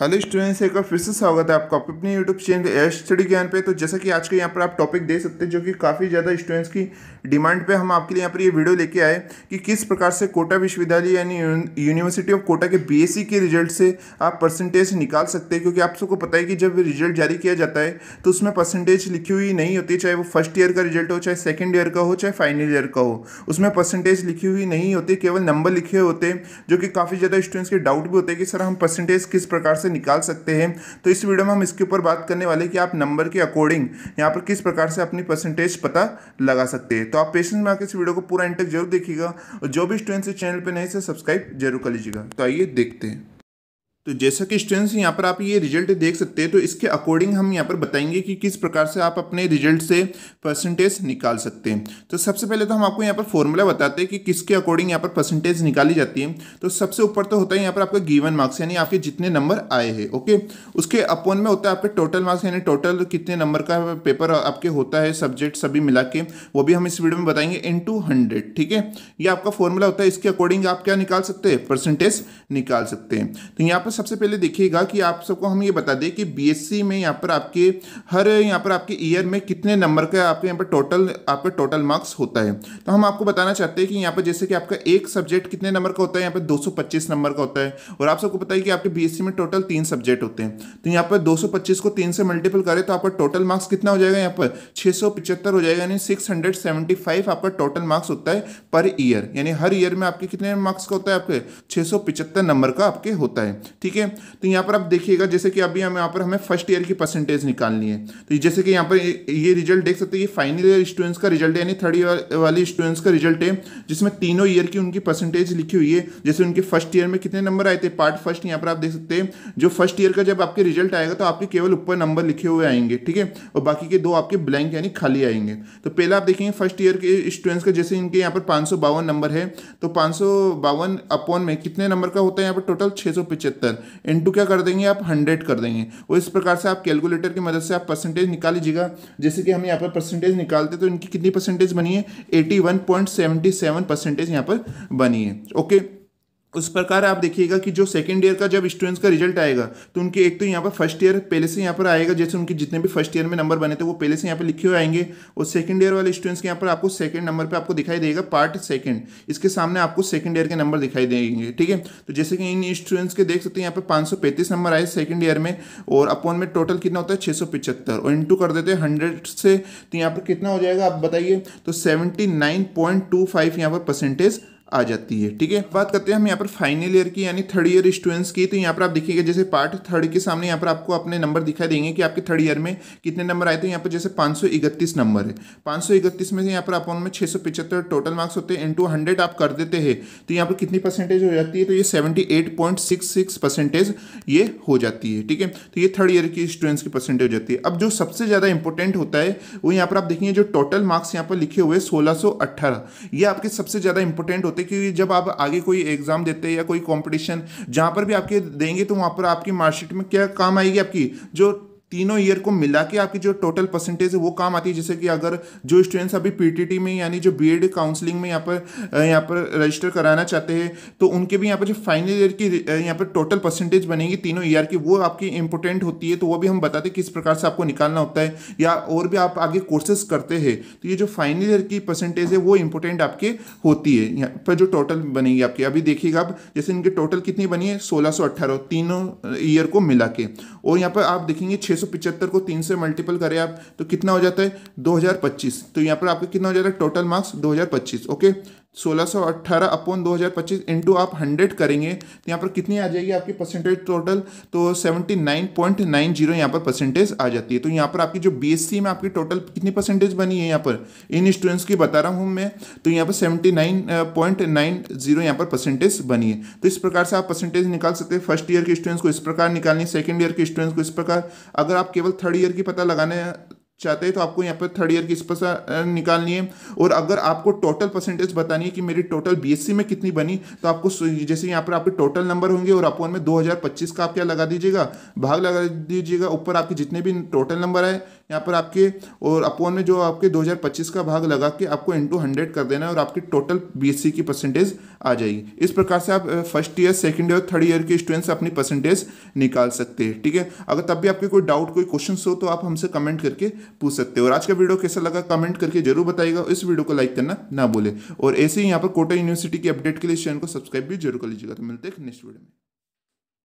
hello students एक बार फिर से स्वागत है आपका अपने यूट्यूब चैनल एयर स्टडी ज्ञान पे तो जैसा कि आज के यहाँ पर आप टॉपिक दे सकते हैं जो कि काफ़ी ज़्यादा स्टूडेंट्स की डिमांड पे हम आपके लिए यहाँ पर ये वीडियो लेके आए कि किस प्रकार से कोटा विश्वविद्यालय यानी यूनिवर्सिटी ऑफ कोटा के बी के रिजल्ट से आप परसेंटेज निकाल सकते हैं क्योंकि आप सबको पता है कि जब रिजल्ट जारी किया जाता है तो उसमें परसेंटेज लिखी हुई नहीं होती चाहे वो फर्स्ट ईयर का रिजल्ट हो चाहे सेकेंड ईयर का हो चाहे फाइनल ईयर का हो उसमें परसेंटेज लिखी हुई नहीं होती केवल नंबर लिखे होते जो कि काफ़ी ज़्यादा स्टूडेंट्स के डाउट भी होते हैं कि सर हम परसेंटेज किस प्रकार से से निकाल सकते हैं तो इस वीडियो में हम इसके ऊपर बात करने वाले कि आप नंबर के अकॉर्डिंग यहाँ पर किस प्रकार से अपनी परसेंटेज पता लगा सकते हैं तो आप पेशेंस में आकर इस वीडियो को पूरा इंटेक्ट जरूर देखिएगा और जो भी स्टूडेंट्स इस चैनल पर नहीं से सब्सक्राइब जरूर कर लीजिएगा तो आइए देखते हैं तो जैसा कि स्टूडेंट्स यहाँ पर आप ये रिजल्ट देख सकते हैं तो इसके अकॉर्डिंग हम यहाँ पर बताएंगे कि किस प्रकार से आप अपने रिजल्ट से परसेंटेज निकाल सकते हैं तो सबसे पहले तो हम आपको यहाँ पर फॉर्मूला बताते हैं कि किसके अकॉर्डिंग यहाँ पर परसेंटेज निकाली जाती है तो सबसे ऊपर तो होता है यहाँ पर आपका गीवन मार्क्स यानी आपके जितने नंबर आए हैं ओके उसके अपोन में होता है आपके टोटल मार्क्स यानी टोटल कितने नंबर का पेपर आपके होता है सब्जेक्ट सभी मिला के वो भी हम इस वीडियो में बताएंगे इन टू हंड्रेड ठीक है ये आपका फॉर्मूला होता है इसके अकॉर्डिंग आप क्या निकाल सकते हैं परसेंटेज निकाल सकते हैं तो यहाँ पर सबसे पहले देखिएगा कि आप सबको हम ये बता दें कि बीएससी में यहाँ पर आपके हर यहाँ पर आपके ईयर में कितने नंबर का आपके यहाँ पर टोटल आपका टोटल मार्क्स होता है तो हम आपको बताना चाहते हैं कि यहाँ पर जैसे कि आपका एक सब्जेक्ट कितने नंबर का होता है यहाँ पर दो नंबर का होता है और आप सबको पता है कि आपके बी में टोटल तीन सब्जेक्ट होते हैं तो यहाँ पर दो को तीन से मल्टीपल करें तो आपका टोटल मार्क्स कितना हो जाएगा यहाँ पर छः हो जाएगा यानी सिक्स आपका टोटल मार्क्स होता है पर ईयर यानी हर ईयर में आपके कितने मार्क्स का होता है आपके छः नंबर का आपके होता है ठीक है तो यहाँ पर आप देखिएगा जैसे कि अभी हम यहाँ पर हमें फर्स्ट ईयर की परसेंटेज निकालनी है तो जैसे कि यहाँ पर ये रिजल्ट देख सकते हैं ये फाइनल ईयर स्टूडेंट्स का रिजल्ट है यानी थर्ड ईयर वाले स्टूडेंट्स का रिजल्ट है जिसमें तीनों ईयर की उनकी परसेंटेज लिखी हुई है जैसे उनके फर्स्ट ईयर में कितने नंबर आए थे पार्ट फर्स्ट यहाँ पर आप देख सकते हैं जो फर्स्ट ईयर का जब आपके रिजल्ट आएगा तो आपके केवल ऊपर नंबर लिखे हुए आएंगे ठीक है और बाकी के दो आपके ब्लैंक यानी खाली आएंगे तो पहले आप देखेंगे फर्स्ट ईयर के स्टूडेंट्स का जैसे इनके यहाँ पर पाँच नंबर है तो पाँच अपॉन में कितने नंबर का होता है यहाँ पर टोटल छः अंदर इनटू क्या कर देंगे आप हंड्रेड कर देंगे और इस प्रकार से आप कैलकुलेटर की मदद से आप परसेंटेज निकाल लीजिएगा जैसे कि हम यहाँ पर परसेंटेज निकालते तो इनकी कितनी परसेंटेज बनी है eighty one point seventy seven percentage यहाँ पर बनी है ओके उस प्रकार आप देखिएगा कि जो सेकंड ईयर का जब स्टूडेंट्स का रिजल्ट आएगा तो उनके एक तो यहाँ पर फर्स्ट ईयर पहले से यहाँ पर आएगा जैसे उनके जितने भी फर्स्ट ईयर में नंबर बने थे वो पहले से यहाँ पर लिखे हुए आएंगे और सेकंड ईयर वाले स्टूडेंट्स के यहाँ पर आपको सेकंड नंबर पर आपको दिखाई देगा पार्ट सेकंड इसके सामने आपको सेकंड ईयर के नंबर दिखाई देंगे ठीक है तो जैसे कि इन स्टूडेंट्स के देख सकते हैं यहाँ पर पाँच नंबर आए सेकेंड ईयर में और अपॉन में टोटल कितना होता है छः और इंटू कर देते हैं हंड्रेड से तो यहाँ पर कितना हो जाएगा आप बताइए तो seventy nine point two five यहाँ पर परसेंटेज आ जाती है ठीक है बात करते हैं हम यहाँ पर फाइनल ईयर की यानी थर्ड ईयर स्टूडेंट्स की तो यहाँ पर आप देखिएगा जैसे पार्ट थर्ड के सामने यहाँ पर आपको अपने नंबर दिखाई देंगे कि आपके थर्ड ईयर में कितने नंबर आए थे यहाँ पर जैसे पाँच नंबर है पाँच में से यहाँ पर आप उनमें छः टोटल मार्क्स होते हैं इंटू हंड्रेड आप कर देते हैं तो यहाँ पर कितनी परसेंटेज हो जाती है तो ये सेवेंटी परसेंटेज ये हो जाती है ठीक है तो ये थर्ड ईयर की स्टूडेंट्स की परसेंटेज हो जाती है अब जो सबसे ज़्यादा इंपॉर्टेंट होता है वो यहाँ पर आप देखिए जो टोटल मार्क्स यहाँ पर लिखे हुए सोलह ये आपके सबसे ज़्यादा इंपॉर्टेंट होते क्योंकि जब आप आगे कोई एग्जाम देते हैं या कोई कॉम्पिटिशन जहां पर भी आपके देंगे तो वहां पर आपकी मार्कशीट में क्या काम आएगी आपकी जो तीनों ईयर को मिला के आपकी जो टोटल परसेंटेज है वो काम आती है जैसे कि अगर जो स्टूडेंट्स अभी पीटीटी में यानी जो बीएड काउंसलिंग में यहाँ पर यहाँ पर रजिस्टर कराना चाहते हैं तो उनके भी यहाँ पर जो फाइनल ईयर की यहाँ पर टोटल परसेंटेज बनेगी तीनों ईयर की वो आपकी इंपॉर्टेंट होती है तो वो भी हम बताते किस प्रकार से आपको निकालना होता है या और भी आप आगे कोर्सेस करते हैं तो ये जो फाइनल ईयर की परसेंटेज है वो इंपॉर्टेंट आपके होती है यहाँ पर जो टोटल बनेगी आपकी अभी देखिएगा आप जैसे इनकी टोटल कितनी बनी है सोलह तीनों ईयर को मिला के और यहाँ पर आप देखेंगे छः 675 को तीन से मल्टीपल करें आप तो कितना हो जाता है 2025 तो यहाँ पर आपका कितना हो जाता है टोटल मार्क्स 2025 ओके सोलह सौ अट्ठारह अपोन दो हज़ार पच्चीस इंटू आप हंड्रेड करेंगे तो यहाँ पर कितनी आ जाएगी आपकी परसेंटेज टोटल तो seventy nine point nine zero यहाँ पर परसेंटेज आ जाती है तो यहाँ पर आपकी जो बीएससी में आपकी टोटल कितनी परसेंटेज बनी है यहाँ पर इन स्टूडेंट्स की बता रहा हूँ मैं तो यहाँ पर seventy nine point nine zero यहाँ पर परसेंटेज बनी है तो इस प्रकार से आप परसेंटेज निकाल सकते हैं फर्स्ट ईयर के स्टूडेंट्स को इस प्रकार निकालनी सेकेंड ईयर के स्टूडेंट्स को इस प्रकार अगर आप केवल थर्ड ईयर की पता लगाने चाहते हैं तो आपको यहाँ पर थर्ड ईयर की इस पर निकालनी है और अगर आपको टोटल परसेंटेज बतानी है कि मेरी टोटल बीएससी में कितनी बनी तो आपको जैसे यहाँ पर आपके टोटल नंबर होंगे और अपॉन में 2025 का आप क्या लगा दीजिएगा भाग लगा दीजिएगा ऊपर आपके जितने भी टोटल नंबर आए यहाँ पर आपके और अपॉन में जो आपके 2025 का भाग लगा के आपको इंटू हंड्रेड कर देना है और आपकी टोटल बीएससी की परसेंटेज आ जाएगी इस प्रकार से आप first year second year third year के स्टूडेंट्स अपनी परसेंटेज निकाल सकते हैं ठीक है अगर तब भी आपके कोई डाउट कोई क्वेश्चन हो तो आप हमसे कमेंट करके पूछ सकते हो और आज का वीडियो कैसा लगा कमेंट करके जरूर बताइएगा इस वीडियो को लाइक करना ना बोले और ऐसे ही यहाँ पर कोटा यूनिवर्सिटी की अपडेट के लिए चैनल को सब्सक्राइब भी जरूर कर लीजिएगा तो मिलते हैं नेक्स्ट वीडियो में